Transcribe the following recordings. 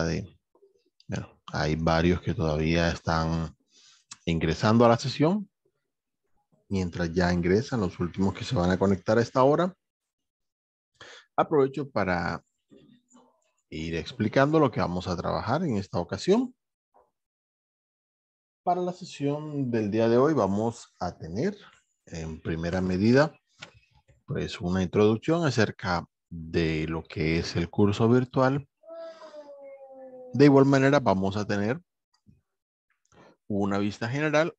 de, bueno, hay varios que todavía están ingresando a la sesión. Mientras ya ingresan, los últimos que se van a conectar a esta hora, aprovecho para ir explicando lo que vamos a trabajar en esta ocasión. Para la sesión del día de hoy vamos a tener en primera medida pues una introducción acerca de lo que es el curso virtual de igual manera, vamos a tener una vista general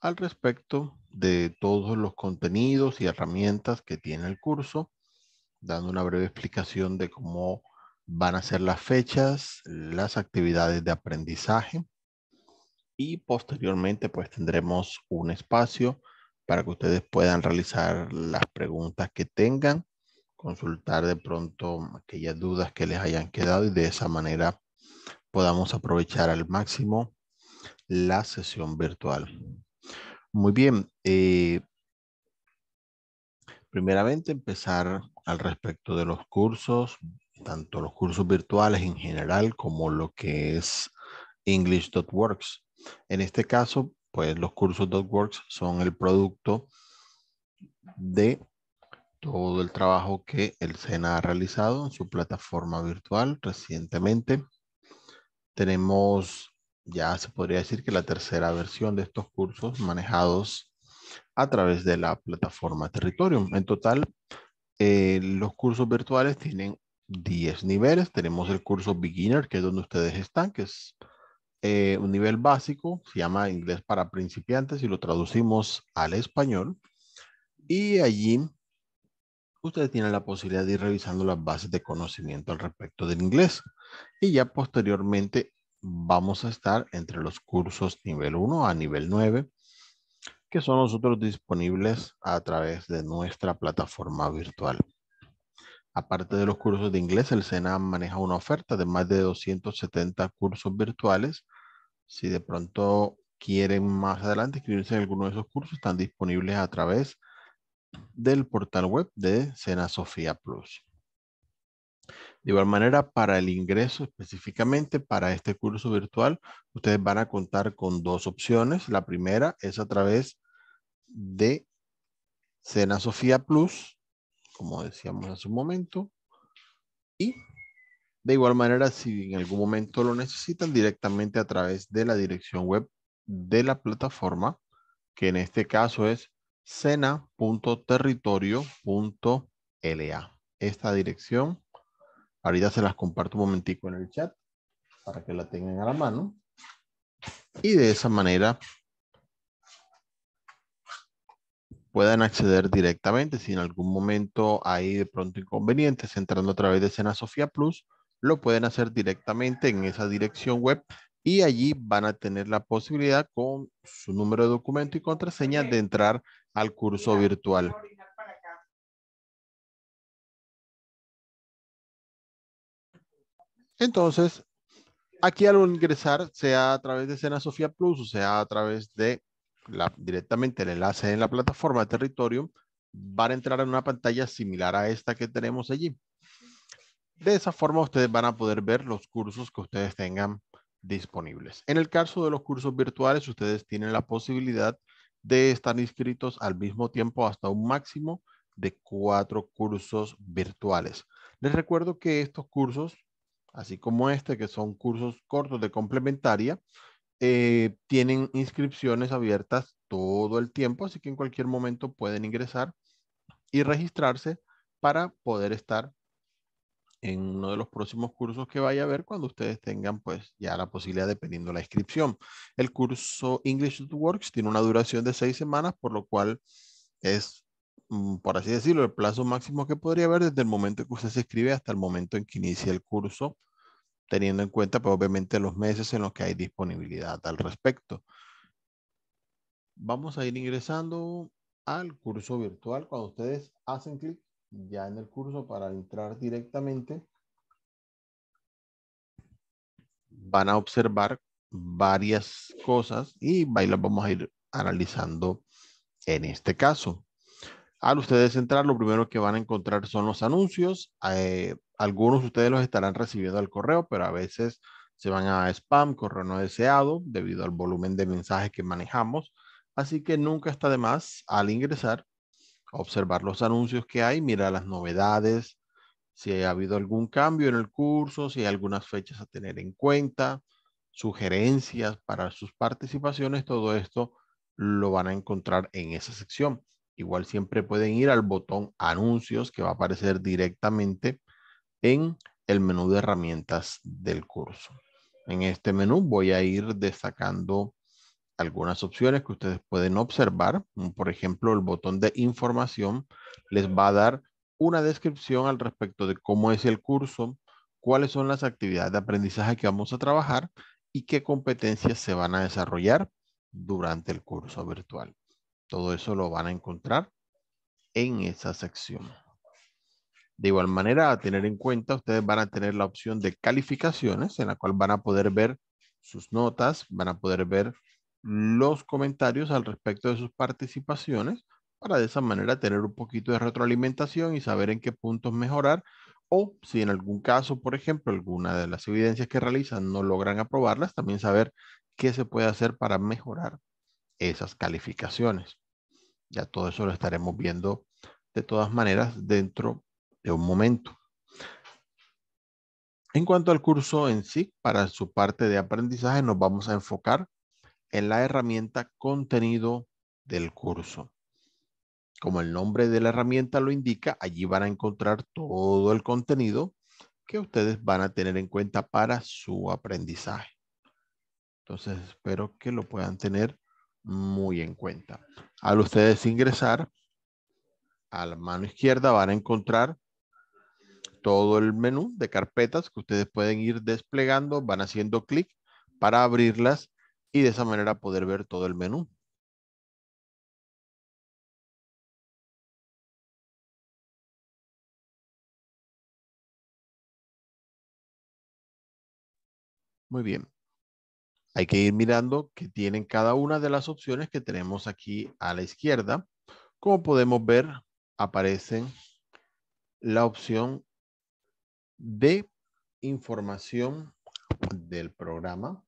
al respecto de todos los contenidos y herramientas que tiene el curso, dando una breve explicación de cómo van a ser las fechas, las actividades de aprendizaje y posteriormente pues tendremos un espacio para que ustedes puedan realizar las preguntas que tengan, consultar de pronto aquellas dudas que les hayan quedado y de esa manera podamos aprovechar al máximo la sesión virtual. Muy bien. Eh, primeramente, empezar al respecto de los cursos, tanto los cursos virtuales en general como lo que es English.works. En este caso, pues los cursos.works son el producto de todo el trabajo que el SENA ha realizado en su plataforma virtual recientemente tenemos, ya se podría decir que la tercera versión de estos cursos manejados a través de la plataforma Territorium. En total, eh, los cursos virtuales tienen 10 niveles. Tenemos el curso Beginner, que es donde ustedes están, que es eh, un nivel básico, se llama inglés para principiantes y lo traducimos al español. Y allí ustedes tienen la posibilidad de ir revisando las bases de conocimiento al respecto del inglés. Y ya posteriormente vamos a estar entre los cursos nivel 1 a nivel 9, que son nosotros disponibles a través de nuestra plataforma virtual. Aparte de los cursos de inglés, el SENA maneja una oferta de más de 270 cursos virtuales. Si de pronto quieren más adelante inscribirse en alguno de esos cursos, están disponibles a través del portal web de Sena Sofía Plus. De igual manera, para el ingreso específicamente para este curso virtual, ustedes van a contar con dos opciones. La primera es a través de Sena Sofía Plus, como decíamos hace un momento. Y de igual manera, si en algún momento lo necesitan, directamente a través de la dirección web de la plataforma, que en este caso es cena.territorio.la. Esta dirección, ahorita se las comparto un momentico en el chat para que la tengan a la mano. Y de esa manera puedan acceder directamente. Si en algún momento hay de pronto inconvenientes entrando a través de Cena sofia Plus, lo pueden hacer directamente en esa dirección web y allí van a tener la posibilidad con su número de documento y contraseña de entrar al curso virtual. Entonces, aquí al ingresar, sea a través de Sena Sofía Plus o sea a través de directamente el enlace en la plataforma de territorio, van a entrar en una pantalla similar a esta que tenemos allí. De esa forma ustedes van a poder ver los cursos que ustedes tengan disponibles. En el caso de los cursos virtuales, ustedes tienen la posibilidad de estar inscritos al mismo tiempo hasta un máximo de cuatro cursos virtuales. Les recuerdo que estos cursos, así como este, que son cursos cortos de complementaria, eh, tienen inscripciones abiertas todo el tiempo, así que en cualquier momento pueden ingresar y registrarse para poder estar en uno de los próximos cursos que vaya a haber cuando ustedes tengan pues ya la posibilidad dependiendo la inscripción. El curso English Works tiene una duración de seis semanas, por lo cual es, mm, por así decirlo, el plazo máximo que podría haber desde el momento que usted se escribe hasta el momento en que inicia el curso, teniendo en cuenta pues, obviamente los meses en los que hay disponibilidad al respecto. Vamos a ir ingresando al curso virtual cuando ustedes hacen clic ya en el curso para entrar directamente, van a observar varias cosas y ahí las vamos a ir analizando en este caso. Al ustedes entrar, lo primero que van a encontrar son los anuncios. Eh, algunos de ustedes los estarán recibiendo al correo, pero a veces se van a spam, correo no deseado, debido al volumen de mensajes que manejamos. Así que nunca está de más al ingresar observar los anuncios que hay, mirar las novedades, si ha habido algún cambio en el curso, si hay algunas fechas a tener en cuenta, sugerencias para sus participaciones, todo esto lo van a encontrar en esa sección. Igual siempre pueden ir al botón anuncios que va a aparecer directamente en el menú de herramientas del curso. En este menú voy a ir destacando algunas opciones que ustedes pueden observar, mm, por ejemplo el botón de información, les va a dar una descripción al respecto de cómo es el curso, cuáles son las actividades de aprendizaje que vamos a trabajar y qué competencias se van a desarrollar durante el curso virtual. Todo eso lo van a encontrar en esa sección. De igual manera, a tener en cuenta, ustedes van a tener la opción de calificaciones, en la cual van a poder ver sus notas, van a poder ver los comentarios al respecto de sus participaciones para de esa manera tener un poquito de retroalimentación y saber en qué puntos mejorar o si en algún caso, por ejemplo, alguna de las evidencias que realizan no logran aprobarlas, también saber qué se puede hacer para mejorar esas calificaciones. Ya todo eso lo estaremos viendo de todas maneras dentro de un momento. En cuanto al curso en sí, para su parte de aprendizaje nos vamos a enfocar en la herramienta contenido del curso. Como el nombre de la herramienta lo indica, allí van a encontrar todo el contenido que ustedes van a tener en cuenta para su aprendizaje. Entonces, espero que lo puedan tener muy en cuenta. Al ustedes ingresar, a la mano izquierda van a encontrar todo el menú de carpetas que ustedes pueden ir desplegando, van haciendo clic para abrirlas y de esa manera poder ver todo el menú. Muy bien. Hay que ir mirando que tienen cada una de las opciones que tenemos aquí a la izquierda. Como podemos ver, aparecen la opción de información del programa.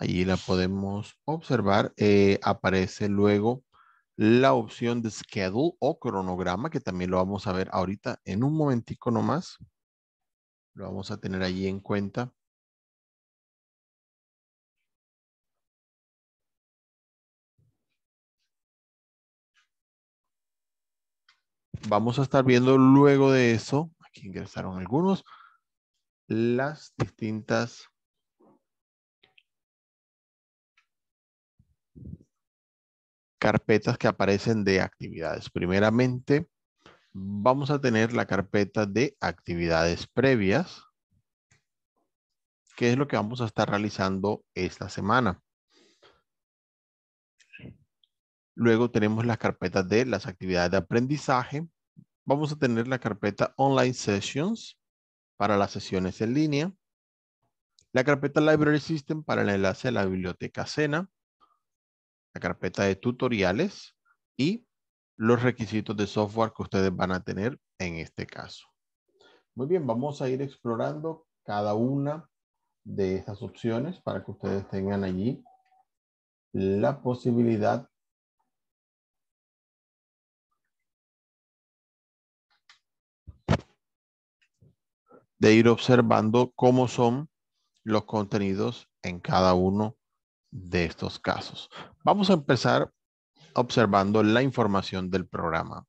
Allí la podemos observar. Eh, aparece luego la opción de schedule o cronograma, que también lo vamos a ver ahorita en un momentico nomás. Lo vamos a tener allí en cuenta. Vamos a estar viendo luego de eso, aquí ingresaron algunos, las distintas carpetas que aparecen de actividades. Primeramente, vamos a tener la carpeta de actividades previas, que es lo que vamos a estar realizando esta semana. Luego tenemos las carpetas de las actividades de aprendizaje. Vamos a tener la carpeta Online Sessions para las sesiones en línea. La carpeta Library System para el enlace a la biblioteca Sena la carpeta de tutoriales y los requisitos de software que ustedes van a tener en este caso. Muy bien, vamos a ir explorando cada una de estas opciones para que ustedes tengan allí la posibilidad de ir observando cómo son los contenidos en cada uno de estos casos. Vamos a empezar observando la información del programa.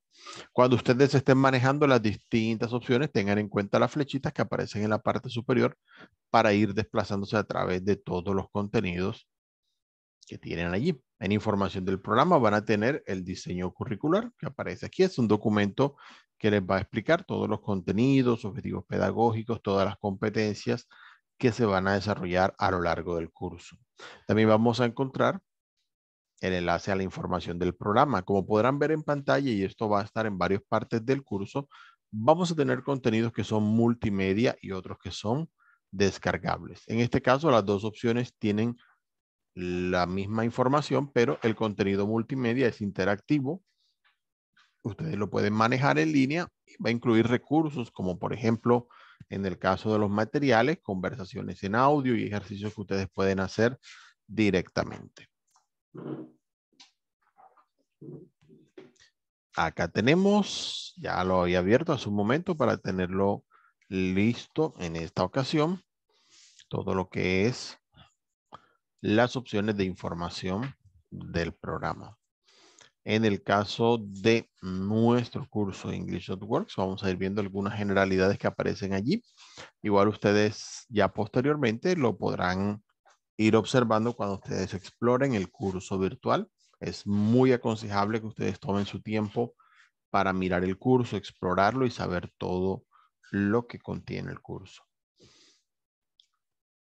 Cuando ustedes estén manejando las distintas opciones, tengan en cuenta las flechitas que aparecen en la parte superior para ir desplazándose a través de todos los contenidos que tienen allí. En información del programa van a tener el diseño curricular que aparece aquí. Es un documento que les va a explicar todos los contenidos, objetivos pedagógicos, todas las competencias que se van a desarrollar a lo largo del curso. También vamos a encontrar el enlace a la información del programa. Como podrán ver en pantalla, y esto va a estar en varias partes del curso, vamos a tener contenidos que son multimedia y otros que son descargables. En este caso, las dos opciones tienen la misma información, pero el contenido multimedia es interactivo. Ustedes lo pueden manejar en línea y va a incluir recursos como, por ejemplo, en el caso de los materiales, conversaciones en audio y ejercicios que ustedes pueden hacer directamente. Acá tenemos, ya lo había abierto hace un momento para tenerlo listo en esta ocasión. Todo lo que es las opciones de información del programa en el caso de nuestro curso English.Works, Vamos a ir viendo algunas generalidades que aparecen allí. Igual ustedes ya posteriormente lo podrán ir observando cuando ustedes exploren el curso virtual. Es muy aconsejable que ustedes tomen su tiempo para mirar el curso, explorarlo y saber todo lo que contiene el curso.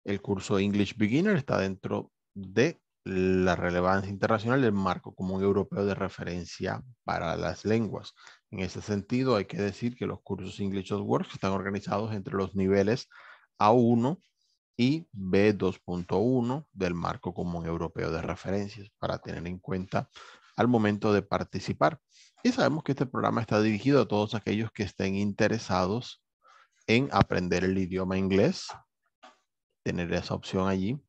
El curso English Beginner está dentro de la relevancia internacional del marco común europeo de referencia para las lenguas. En ese sentido, hay que decir que los cursos English of Work están organizados entre los niveles A1 y B2.1 del marco común europeo de referencias para tener en cuenta al momento de participar. Y sabemos que este programa está dirigido a todos aquellos que estén interesados en aprender el idioma inglés, tener esa opción allí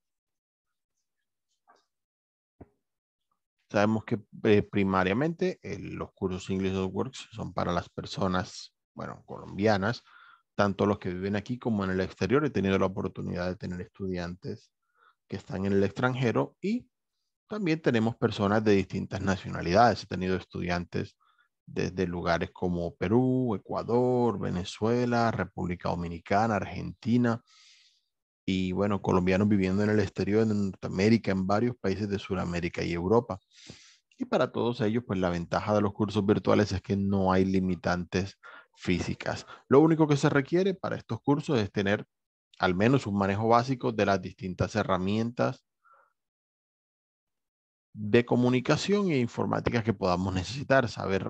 Sabemos que eh, primariamente eh, los cursos English Works son para las personas, bueno, colombianas, tanto los que viven aquí como en el exterior. He tenido la oportunidad de tener estudiantes que están en el extranjero y también tenemos personas de distintas nacionalidades. He tenido estudiantes desde lugares como Perú, Ecuador, Venezuela, República Dominicana, Argentina y bueno, colombianos viviendo en el exterior, en Norteamérica, en varios países de Sudamérica y Europa. Y para todos ellos, pues la ventaja de los cursos virtuales es que no hay limitantes físicas. Lo único que se requiere para estos cursos es tener al menos un manejo básico de las distintas herramientas de comunicación e informática que podamos necesitar, saber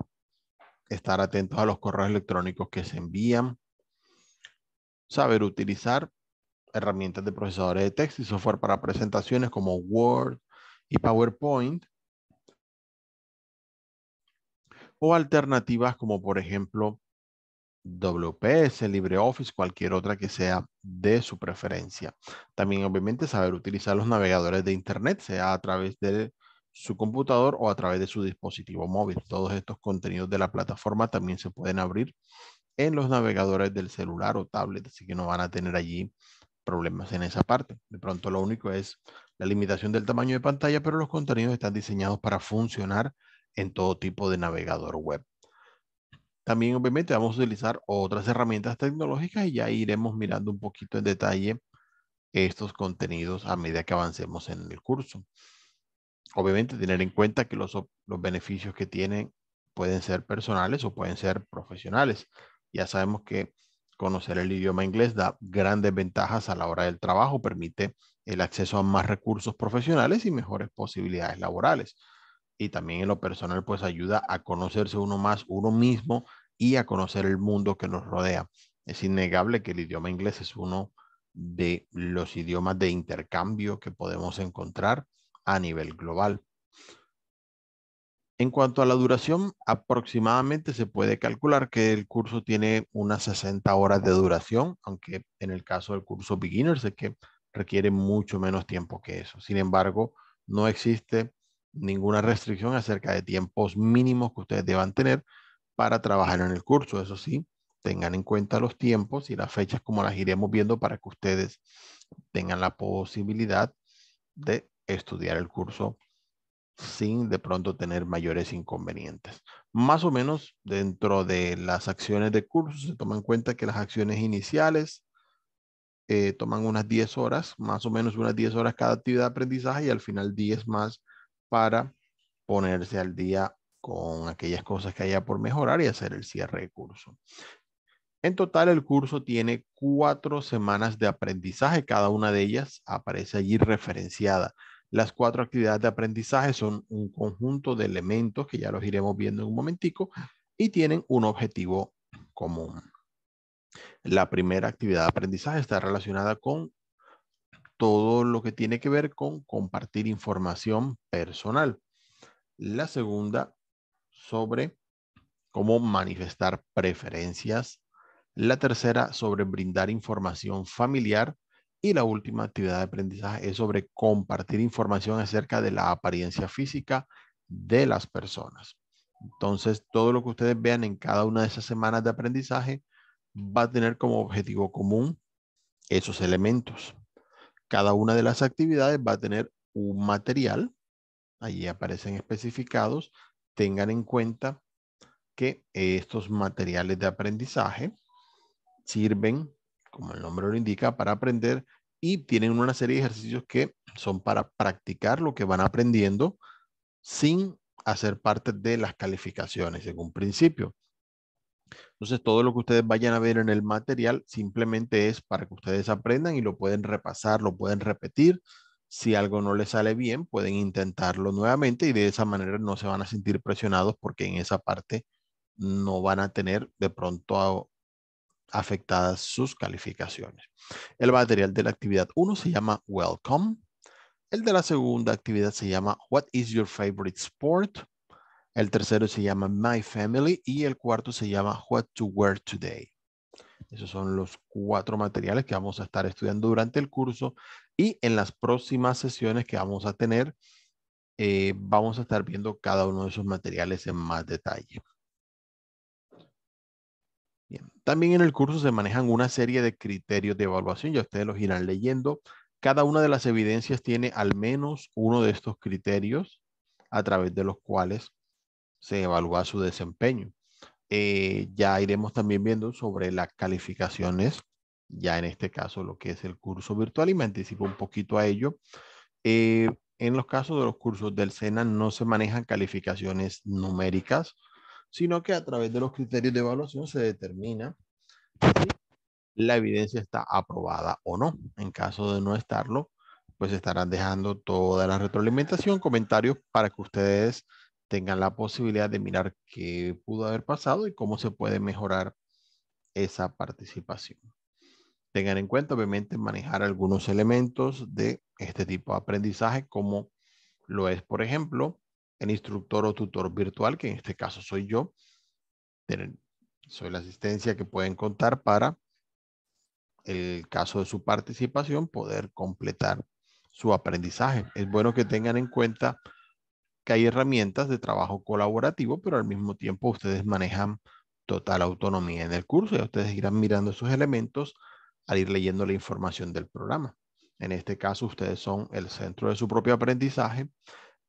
estar atentos a los correos electrónicos que se envían, saber utilizar herramientas de procesadores de texto y software para presentaciones como Word y PowerPoint, o alternativas como por ejemplo WPS, LibreOffice, cualquier otra que sea de su preferencia. También obviamente saber utilizar los navegadores de Internet, sea a través de su computador o a través de su dispositivo móvil. Todos estos contenidos de la plataforma también se pueden abrir en los navegadores del celular o tablet, así que no van a tener allí problemas en esa parte. De pronto lo único es la limitación del tamaño de pantalla, pero los contenidos están diseñados para funcionar en todo tipo de navegador web. También obviamente vamos a utilizar otras herramientas tecnológicas y ya iremos mirando un poquito en detalle estos contenidos a medida que avancemos en el curso. Obviamente tener en cuenta que los, los beneficios que tienen pueden ser personales o pueden ser profesionales. Ya sabemos que Conocer el idioma inglés da grandes ventajas a la hora del trabajo, permite el acceso a más recursos profesionales y mejores posibilidades laborales. Y también en lo personal, pues ayuda a conocerse uno más, uno mismo y a conocer el mundo que nos rodea. Es innegable que el idioma inglés es uno de los idiomas de intercambio que podemos encontrar a nivel global. En cuanto a la duración, aproximadamente se puede calcular que el curso tiene unas 60 horas de duración, aunque en el caso del curso beginner es que requiere mucho menos tiempo que eso. Sin embargo, no existe ninguna restricción acerca de tiempos mínimos que ustedes deban tener para trabajar en el curso. Eso sí, tengan en cuenta los tiempos y las fechas como las iremos viendo para que ustedes tengan la posibilidad de estudiar el curso sin de pronto tener mayores inconvenientes. Más o menos dentro de las acciones de curso se toman en cuenta que las acciones iniciales eh, toman unas 10 horas, más o menos unas 10 horas cada actividad de aprendizaje y al final 10 más para ponerse al día con aquellas cosas que haya por mejorar y hacer el cierre de curso. En total, el curso tiene cuatro semanas de aprendizaje. Cada una de ellas aparece allí referenciada. Las cuatro actividades de aprendizaje son un conjunto de elementos que ya los iremos viendo en un momentico y tienen un objetivo común. La primera actividad de aprendizaje está relacionada con todo lo que tiene que ver con compartir información personal. La segunda sobre cómo manifestar preferencias. La tercera sobre brindar información familiar y la última actividad de aprendizaje es sobre compartir información acerca de la apariencia física de las personas. Entonces, todo lo que ustedes vean en cada una de esas semanas de aprendizaje va a tener como objetivo común esos elementos. Cada una de las actividades va a tener un material, allí aparecen especificados, tengan en cuenta que estos materiales de aprendizaje sirven como el nombre lo indica, para aprender y tienen una serie de ejercicios que son para practicar lo que van aprendiendo sin hacer parte de las calificaciones en un principio. Entonces, todo lo que ustedes vayan a ver en el material simplemente es para que ustedes aprendan y lo pueden repasar, lo pueden repetir. Si algo no les sale bien, pueden intentarlo nuevamente y de esa manera no se van a sentir presionados porque en esa parte no van a tener de pronto afectadas sus calificaciones. El material de la actividad 1 se llama Welcome. El de la segunda actividad se llama What is your favorite sport? El tercero se llama My Family y el cuarto se llama What to Wear Today. Esos son los cuatro materiales que vamos a estar estudiando durante el curso y en las próximas sesiones que vamos a tener eh, vamos a estar viendo cada uno de esos materiales en más detalle. También en el curso se manejan una serie de criterios de evaluación, ya ustedes los irán leyendo. Cada una de las evidencias tiene al menos uno de estos criterios a través de los cuales se evalúa su desempeño. Eh, ya iremos también viendo sobre las calificaciones, ya en este caso lo que es el curso virtual y me anticipo un poquito a ello. Eh, en los casos de los cursos del SENA no se manejan calificaciones numéricas, sino que a través de los criterios de evaluación se determina si la evidencia está aprobada o no. En caso de no estarlo, pues estarán dejando toda la retroalimentación, comentarios para que ustedes tengan la posibilidad de mirar qué pudo haber pasado y cómo se puede mejorar esa participación. Tengan en cuenta, obviamente, manejar algunos elementos de este tipo de aprendizaje, como lo es, por ejemplo, el instructor o tutor virtual, que en este caso soy yo, soy la asistencia que pueden contar para el caso de su participación poder completar su aprendizaje. Es bueno que tengan en cuenta que hay herramientas de trabajo colaborativo, pero al mismo tiempo ustedes manejan total autonomía en el curso y ustedes irán mirando esos elementos al ir leyendo la información del programa. En este caso, ustedes son el centro de su propio aprendizaje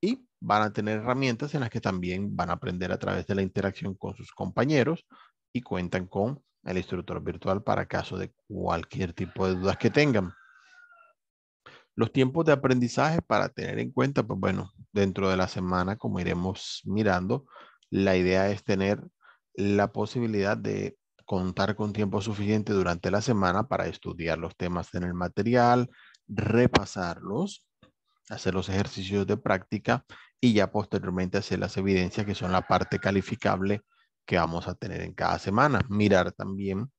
y van a tener herramientas en las que también van a aprender a través de la interacción con sus compañeros y cuentan con el instructor virtual para caso de cualquier tipo de dudas que tengan. Los tiempos de aprendizaje para tener en cuenta, pues bueno, dentro de la semana, como iremos mirando, la idea es tener la posibilidad de contar con tiempo suficiente durante la semana para estudiar los temas en el material, repasarlos, hacer los ejercicios de práctica y ya posteriormente hacer las evidencias que son la parte calificable que vamos a tener en cada semana. Mirar también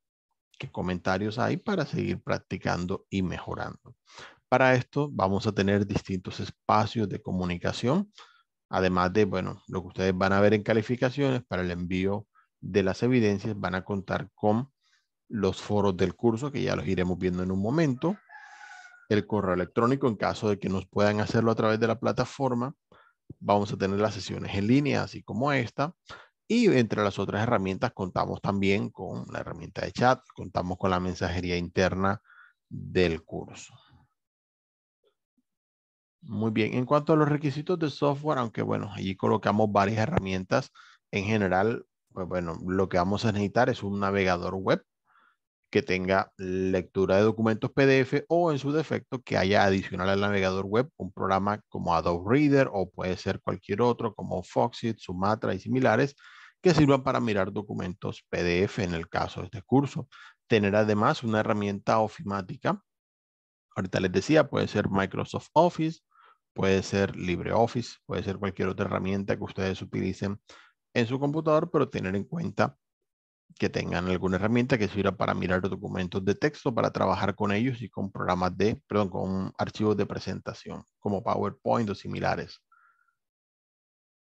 qué comentarios hay para seguir practicando y mejorando. Para esto vamos a tener distintos espacios de comunicación, además de, bueno, lo que ustedes van a ver en calificaciones para el envío de las evidencias, van a contar con los foros del curso, que ya los iremos viendo en un momento, el correo electrónico en caso de que nos puedan hacerlo a través de la plataforma, vamos a tener las sesiones en línea, así como esta. Y entre las otras herramientas contamos también con la herramienta de chat, contamos con la mensajería interna del curso. Muy bien, en cuanto a los requisitos de software, aunque bueno, allí colocamos varias herramientas, en general, pues bueno, lo que vamos a necesitar es un navegador web que tenga lectura de documentos PDF o en su defecto que haya adicional al navegador web un programa como Adobe Reader o puede ser cualquier otro como Foxit, Sumatra y similares que sirvan para mirar documentos PDF en el caso de este curso. Tener además una herramienta ofimática. Ahorita les decía, puede ser Microsoft Office, puede ser LibreOffice, puede ser cualquier otra herramienta que ustedes utilicen en su computador, pero tener en cuenta que tengan alguna herramienta que sirva para mirar documentos de texto, para trabajar con ellos y con programas de, perdón, con archivos de presentación, como PowerPoint o similares.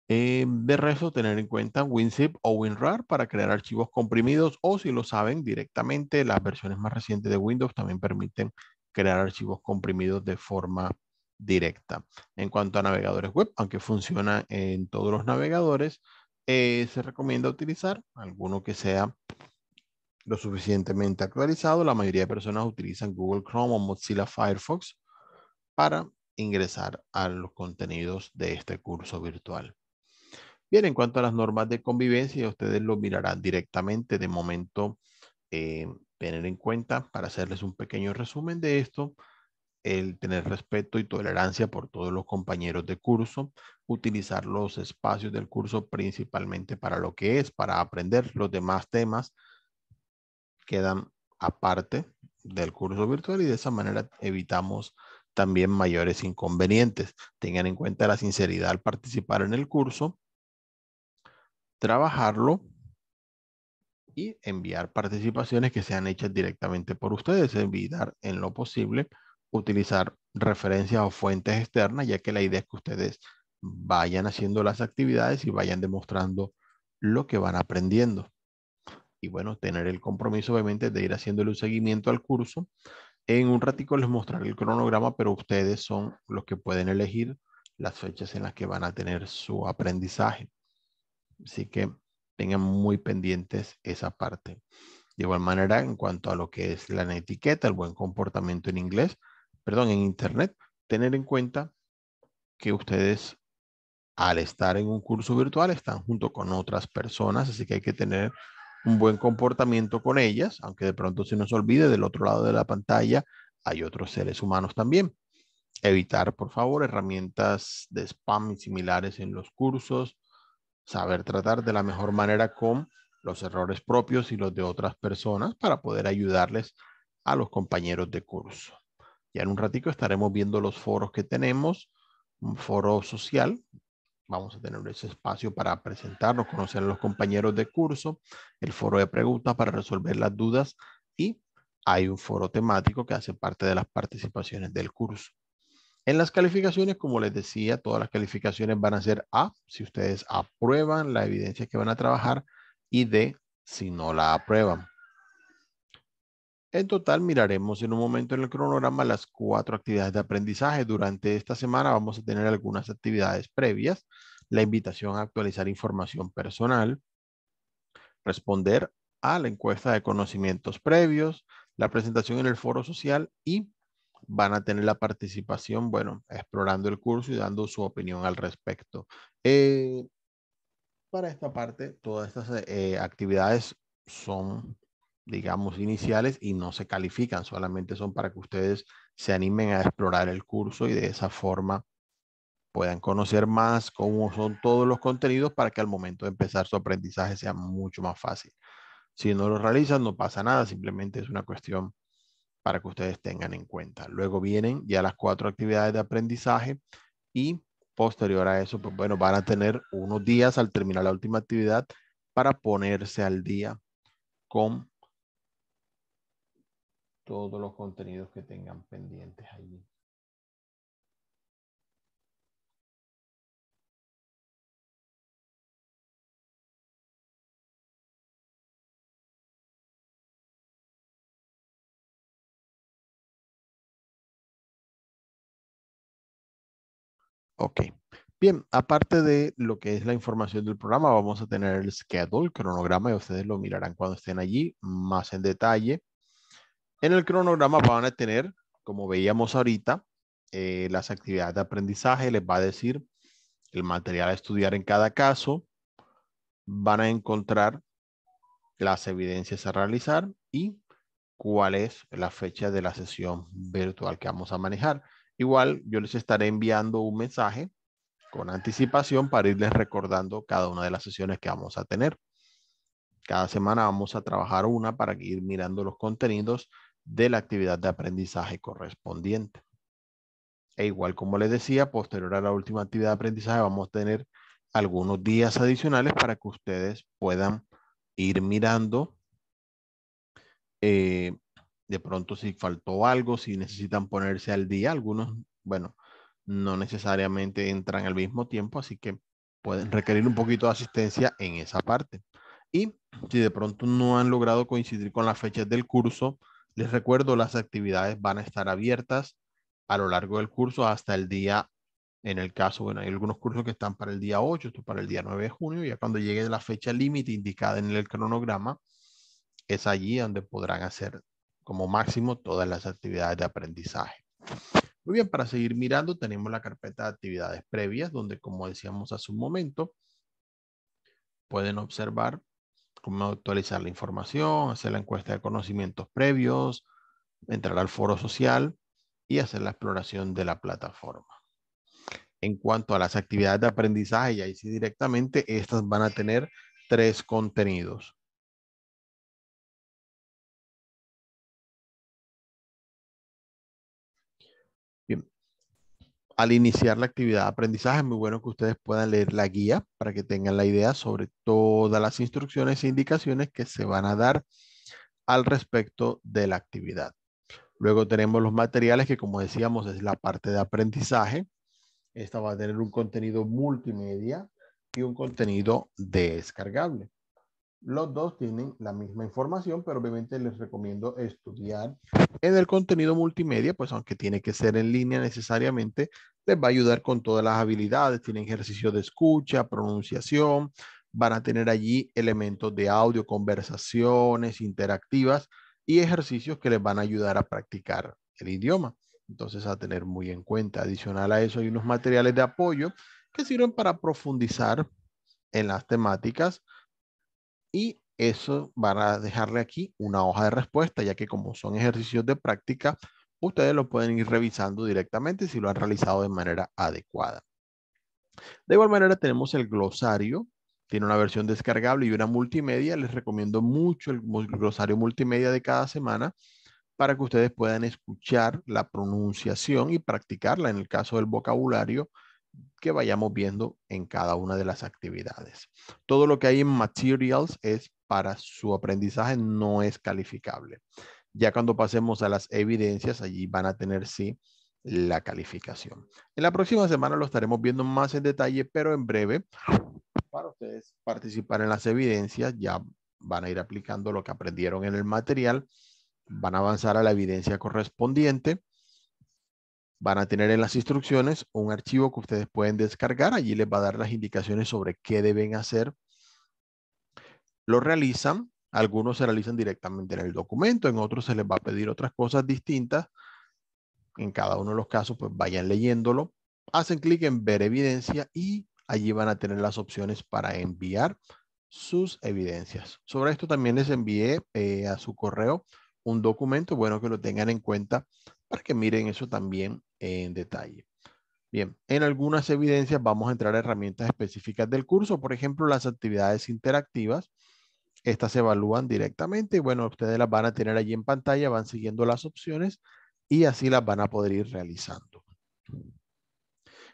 Eh, de resto, tener en cuenta WinZip o WinRAR para crear archivos comprimidos o si lo saben directamente, las versiones más recientes de Windows también permiten crear archivos comprimidos de forma directa. En cuanto a navegadores web, aunque funciona en todos los navegadores, eh, se recomienda utilizar alguno que sea lo suficientemente actualizado. La mayoría de personas utilizan Google Chrome o Mozilla Firefox para ingresar a los contenidos de este curso virtual. Bien, en cuanto a las normas de convivencia, ustedes lo mirarán directamente. De momento, eh, tener en cuenta para hacerles un pequeño resumen de esto el tener respeto y tolerancia por todos los compañeros de curso, utilizar los espacios del curso principalmente para lo que es, para aprender los demás temas quedan aparte del curso virtual y de esa manera evitamos también mayores inconvenientes. Tengan en cuenta la sinceridad al participar en el curso, trabajarlo y enviar participaciones que sean hechas directamente por ustedes, evitar en lo posible utilizar referencias o fuentes externas, ya que la idea es que ustedes vayan haciendo las actividades y vayan demostrando lo que van aprendiendo. Y bueno, tener el compromiso obviamente de ir haciéndole un seguimiento al curso. En un ratico les mostraré el cronograma, pero ustedes son los que pueden elegir las fechas en las que van a tener su aprendizaje. Así que tengan muy pendientes esa parte. De igual manera, en cuanto a lo que es la etiqueta, el buen comportamiento en inglés, perdón, en Internet, tener en cuenta que ustedes al estar en un curso virtual están junto con otras personas, así que hay que tener un buen comportamiento con ellas, aunque de pronto se nos olvide, del otro lado de la pantalla hay otros seres humanos también. Evitar, por favor, herramientas de spam y similares en los cursos. Saber tratar de la mejor manera con los errores propios y los de otras personas para poder ayudarles a los compañeros de curso. Ya en un ratico estaremos viendo los foros que tenemos, un foro social. Vamos a tener ese espacio para presentarnos, conocer a los compañeros de curso, el foro de preguntas para resolver las dudas y hay un foro temático que hace parte de las participaciones del curso. En las calificaciones, como les decía, todas las calificaciones van a ser A, si ustedes aprueban la evidencia que van a trabajar, y D, si no la aprueban. En total, miraremos en un momento en el cronograma las cuatro actividades de aprendizaje. Durante esta semana vamos a tener algunas actividades previas, la invitación a actualizar información personal, responder a la encuesta de conocimientos previos, la presentación en el foro social y van a tener la participación, bueno, explorando el curso y dando su opinión al respecto. Eh, para esta parte, todas estas eh, actividades son digamos, iniciales y no se califican, solamente son para que ustedes se animen a explorar el curso y de esa forma puedan conocer más cómo son todos los contenidos para que al momento de empezar su aprendizaje sea mucho más fácil. Si no lo realizan, no pasa nada, simplemente es una cuestión para que ustedes tengan en cuenta. Luego vienen ya las cuatro actividades de aprendizaje y posterior a eso, pues bueno, van a tener unos días al terminar la última actividad para ponerse al día con todos los contenidos que tengan pendientes allí. Ok. Bien, aparte de lo que es la información del programa, vamos a tener el schedule, el cronograma, y ustedes lo mirarán cuando estén allí más en detalle. En el cronograma van a tener, como veíamos ahorita, eh, las actividades de aprendizaje, les va a decir el material a estudiar en cada caso, van a encontrar las evidencias a realizar y cuál es la fecha de la sesión virtual que vamos a manejar. Igual yo les estaré enviando un mensaje con anticipación para irles recordando cada una de las sesiones que vamos a tener. Cada semana vamos a trabajar una para ir mirando los contenidos de la actividad de aprendizaje correspondiente. E igual como les decía, posterior a la última actividad de aprendizaje vamos a tener algunos días adicionales para que ustedes puedan ir mirando eh, de pronto si faltó algo, si necesitan ponerse al día. Algunos, bueno, no necesariamente entran al mismo tiempo, así que pueden requerir un poquito de asistencia en esa parte. Y si de pronto no han logrado coincidir con las fechas del curso, les recuerdo, las actividades van a estar abiertas a lo largo del curso hasta el día, en el caso, bueno, hay algunos cursos que están para el día 8, esto para el día 9 de junio, ya cuando llegue la fecha límite indicada en el cronograma, es allí donde podrán hacer como máximo todas las actividades de aprendizaje. Muy bien, para seguir mirando tenemos la carpeta de actividades previas, donde como decíamos hace un momento, pueden observar cómo actualizar la información, hacer la encuesta de conocimientos previos, entrar al foro social y hacer la exploración de la plataforma. En cuanto a las actividades de aprendizaje, y ahí sí directamente, estas van a tener tres contenidos. al iniciar la actividad de aprendizaje, es muy bueno que ustedes puedan leer la guía para que tengan la idea sobre todas las instrucciones e indicaciones que se van a dar al respecto de la actividad. Luego tenemos los materiales que, como decíamos, es la parte de aprendizaje. Esta va a tener un contenido multimedia y un contenido descargable. Los dos tienen la misma información, pero obviamente les recomiendo estudiar en el contenido multimedia, pues aunque tiene que ser en línea necesariamente, les va a ayudar con todas las habilidades. Tienen ejercicio de escucha, pronunciación, van a tener allí elementos de audio, conversaciones interactivas y ejercicios que les van a ayudar a practicar el idioma. Entonces a tener muy en cuenta. Adicional a eso hay unos materiales de apoyo que sirven para profundizar en las temáticas y eso van a dejarle aquí una hoja de respuesta, ya que como son ejercicios de práctica, ustedes lo pueden ir revisando directamente si lo han realizado de manera adecuada. De igual manera tenemos el glosario, tiene una versión descargable y una multimedia. Les recomiendo mucho el glosario multimedia de cada semana para que ustedes puedan escuchar la pronunciación y practicarla en el caso del vocabulario que vayamos viendo en cada una de las actividades. Todo lo que hay en materials es para su aprendizaje, no es calificable. Ya cuando pasemos a las evidencias, allí van a tener sí la calificación. En la próxima semana lo estaremos viendo más en detalle, pero en breve, para ustedes participar en las evidencias, ya van a ir aplicando lo que aprendieron en el material, van a avanzar a la evidencia correspondiente Van a tener en las instrucciones un archivo que ustedes pueden descargar. Allí les va a dar las indicaciones sobre qué deben hacer. Lo realizan. Algunos se realizan directamente en el documento, en otros se les va a pedir otras cosas distintas. En cada uno de los casos, pues vayan leyéndolo. Hacen clic en ver evidencia y allí van a tener las opciones para enviar sus evidencias. Sobre esto también les envié eh, a su correo un documento, bueno que lo tengan en cuenta para que miren eso también en detalle. Bien, en algunas evidencias vamos a entrar a herramientas específicas del curso, por ejemplo, las actividades interactivas. Estas se evalúan directamente y bueno, ustedes las van a tener allí en pantalla, van siguiendo las opciones y así las van a poder ir realizando.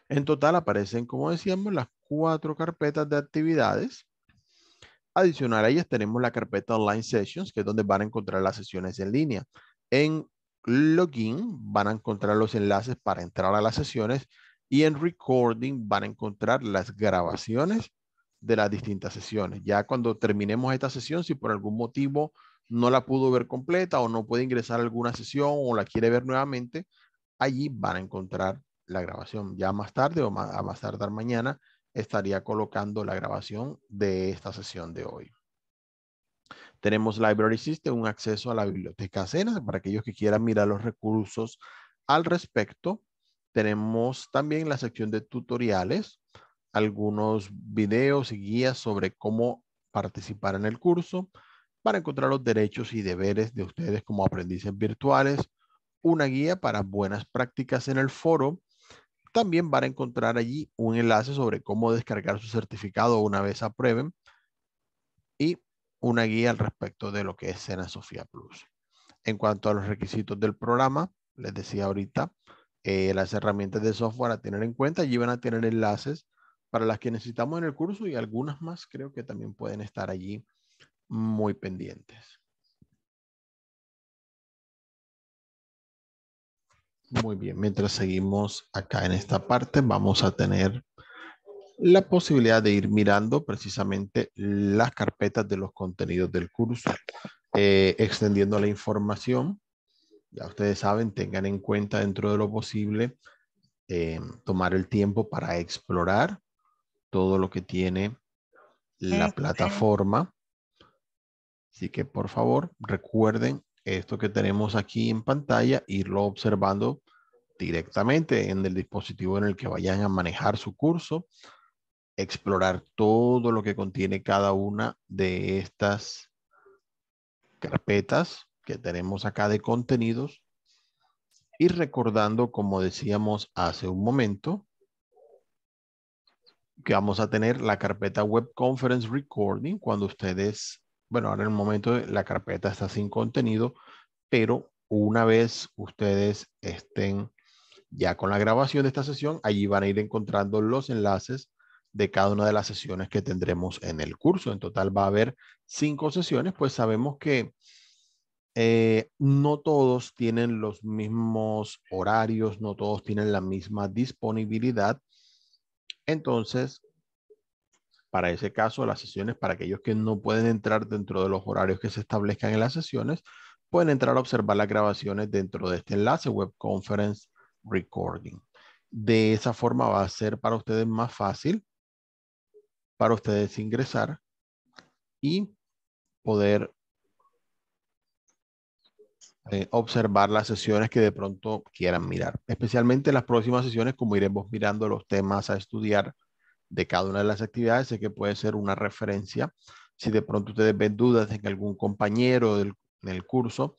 En total aparecen, como decíamos, las cuatro carpetas de actividades. Adicional a ellas tenemos la carpeta Online Sessions, que es donde van a encontrar las sesiones en línea. En login van a encontrar los enlaces para entrar a las sesiones y en recording van a encontrar las grabaciones de las distintas sesiones. Ya cuando terminemos esta sesión, si por algún motivo no la pudo ver completa o no puede ingresar a alguna sesión o la quiere ver nuevamente, allí van a encontrar la grabación. Ya más tarde o más, a más tardar mañana estaría colocando la grabación de esta sesión de hoy. Tenemos Library System, un acceso a la biblioteca Cenas para aquellos que quieran mirar los recursos al respecto. Tenemos también la sección de tutoriales, algunos videos y guías sobre cómo participar en el curso para encontrar los derechos y deberes de ustedes como aprendices virtuales, una guía para buenas prácticas en el foro. También van a encontrar allí un enlace sobre cómo descargar su certificado una vez aprueben y una guía al respecto de lo que es Cena Sofía Plus. En cuanto a los requisitos del programa, les decía ahorita, eh, las herramientas de software a tener en cuenta, allí van a tener enlaces para las que necesitamos en el curso y algunas más creo que también pueden estar allí muy pendientes. Muy bien, mientras seguimos acá en esta parte, vamos a tener la posibilidad de ir mirando precisamente las carpetas de los contenidos del curso, eh, extendiendo la información. Ya ustedes saben, tengan en cuenta dentro de lo posible eh, tomar el tiempo para explorar todo lo que tiene la este. plataforma. Así que por favor recuerden esto que tenemos aquí en pantalla, irlo observando directamente en el dispositivo en el que vayan a manejar su curso explorar todo lo que contiene cada una de estas carpetas que tenemos acá de contenidos y recordando, como decíamos hace un momento, que vamos a tener la carpeta Web Conference Recording cuando ustedes, bueno, ahora en el momento la carpeta está sin contenido, pero una vez ustedes estén ya con la grabación de esta sesión, allí van a ir encontrando los enlaces de cada una de las sesiones que tendremos en el curso. En total va a haber cinco sesiones, pues sabemos que eh, no todos tienen los mismos horarios, no todos tienen la misma disponibilidad. Entonces, para ese caso, las sesiones, para aquellos que no pueden entrar dentro de los horarios que se establezcan en las sesiones, pueden entrar a observar las grabaciones dentro de este enlace, Web Conference Recording. De esa forma va a ser para ustedes más fácil para ustedes ingresar y poder eh, observar las sesiones que de pronto quieran mirar. Especialmente las próximas sesiones, como iremos mirando los temas a estudiar de cada una de las actividades, sé que puede ser una referencia. Si de pronto ustedes ven dudas en algún compañero del, el curso,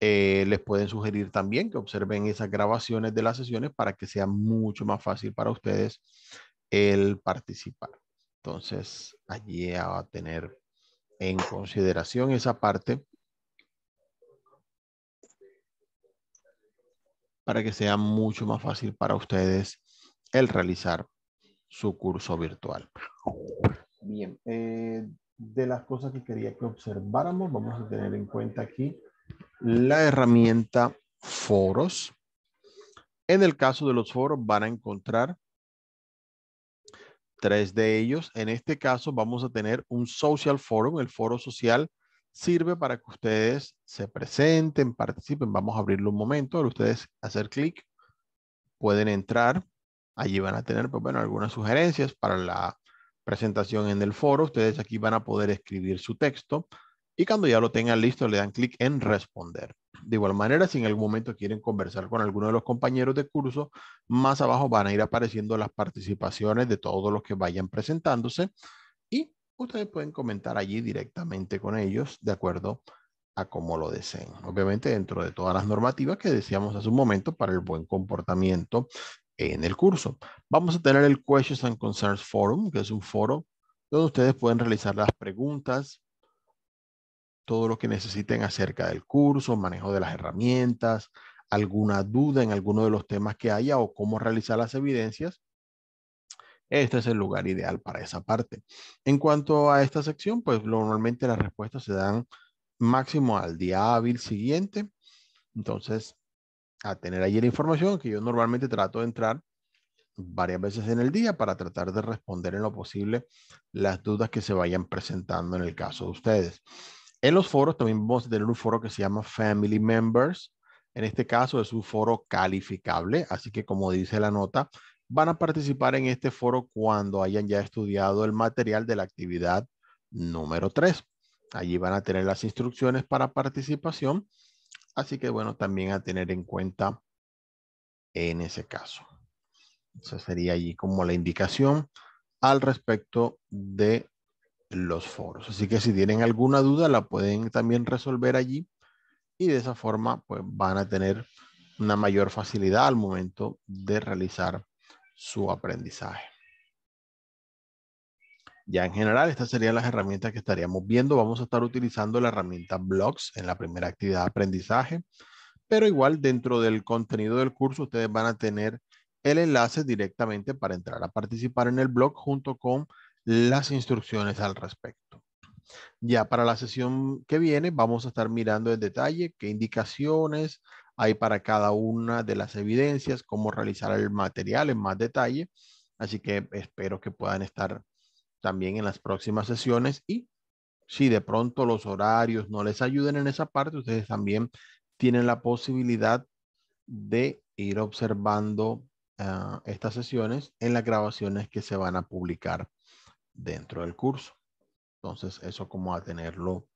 eh, les pueden sugerir también que observen esas grabaciones de las sesiones para que sea mucho más fácil para ustedes el participar. Entonces, allí va a tener en consideración esa parte para que sea mucho más fácil para ustedes el realizar su curso virtual. Bien, eh, de las cosas que quería que observáramos, vamos a tener en cuenta aquí la herramienta foros. En el caso de los foros van a encontrar tres de ellos. En este caso vamos a tener un social forum. El foro social sirve para que ustedes se presenten, participen. Vamos a abrirlo un momento. Ustedes hacer clic, pueden entrar. Allí van a tener, pues, bueno, algunas sugerencias para la presentación en el foro. Ustedes aquí van a poder escribir su texto y cuando ya lo tengan listo le dan clic en responder. De igual manera, si en algún momento quieren conversar con alguno de los compañeros de curso, más abajo van a ir apareciendo las participaciones de todos los que vayan presentándose y ustedes pueden comentar allí directamente con ellos de acuerdo a cómo lo deseen. Obviamente dentro de todas las normativas que decíamos hace un momento para el buen comportamiento en el curso. Vamos a tener el Questions and Concerns Forum, que es un foro donde ustedes pueden realizar las preguntas, todo lo que necesiten acerca del curso, manejo de las herramientas, alguna duda en alguno de los temas que haya o cómo realizar las evidencias, este es el lugar ideal para esa parte. En cuanto a esta sección, pues normalmente las respuestas se dan máximo al día hábil siguiente. Entonces, a tener allí la información que yo normalmente trato de entrar varias veces en el día para tratar de responder en lo posible las dudas que se vayan presentando en el caso de ustedes. En los foros también vamos a tener un foro que se llama Family Members. En este caso es un foro calificable, así que como dice la nota, van a participar en este foro cuando hayan ya estudiado el material de la actividad número 3. Allí van a tener las instrucciones para participación, así que bueno, también a tener en cuenta en ese caso. Esa sería allí como la indicación al respecto de los foros. Así que si tienen alguna duda, la pueden también resolver allí y de esa forma pues van a tener una mayor facilidad al momento de realizar su aprendizaje. Ya en general, estas serían las herramientas que estaríamos viendo. Vamos a estar utilizando la herramienta Blogs en la primera actividad de aprendizaje, pero igual dentro del contenido del curso ustedes van a tener el enlace directamente para entrar a participar en el blog junto con las instrucciones al respecto. Ya para la sesión que viene vamos a estar mirando el detalle qué indicaciones hay para cada una de las evidencias, cómo realizar el material en más detalle. Así que espero que puedan estar también en las próximas sesiones y si de pronto los horarios no les ayuden en esa parte, ustedes también tienen la posibilidad de ir observando ah, estas sesiones en las grabaciones que se van a publicar dentro del curso. Entonces, eso como a tenerlo